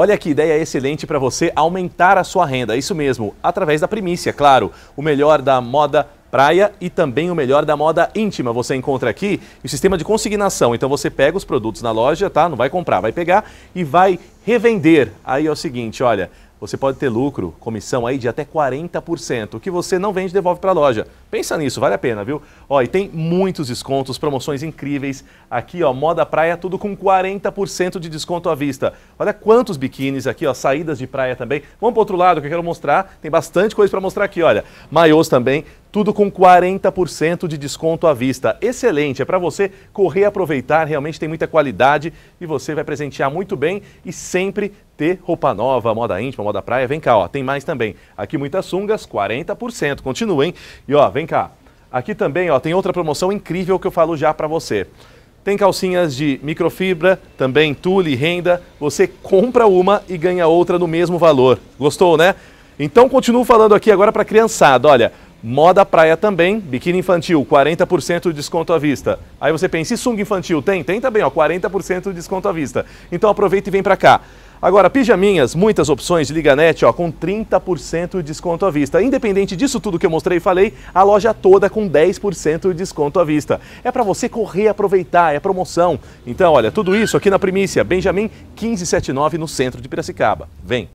Olha que ideia excelente para você aumentar a sua renda, isso mesmo, através da primícia, claro. O melhor da moda praia e também o melhor da moda íntima. Você encontra aqui o sistema de consignação. Então você pega os produtos na loja, tá? Não vai comprar, vai pegar e vai revender. Aí é o seguinte, olha, você pode ter lucro, comissão aí de até 40%. O que você não vende, devolve para a loja. Pensa nisso, vale a pena, viu? Ó, e tem muitos descontos, promoções incríveis. Aqui, ó, moda praia, tudo com 40% de desconto à vista. Olha quantos biquínis aqui, ó, saídas de praia também. Vamos para outro lado que eu quero mostrar. Tem bastante coisa para mostrar aqui, olha. Maiôs também, tudo com 40% de desconto à vista. Excelente, é para você correr aproveitar, realmente tem muita qualidade e você vai presentear muito bem e sempre ter roupa nova, moda íntima, moda praia. Vem cá, ó, tem mais também. Aqui muitas sungas, 40%. Continua, hein? E ó, vem cá. Aqui também, ó, tem outra promoção incrível que eu falo já para você. Tem calcinhas de microfibra, também tule, renda. Você compra uma e ganha outra no mesmo valor. Gostou, né? Então continuo falando aqui agora para criançada. Olha, Moda praia também, biquíni infantil, 40% de desconto à vista. Aí você pensa, e sunga infantil? Tem? Tem também, ó, 40% de desconto à vista. Então aproveita e vem para cá. Agora, pijaminhas, muitas opções de net, ó, com 30% de desconto à vista. Independente disso tudo que eu mostrei e falei, a loja toda com 10% de desconto à vista. É para você correr aproveitar, é promoção. Então, olha, tudo isso aqui na primícia, Benjamin 1579 no centro de Piracicaba. Vem!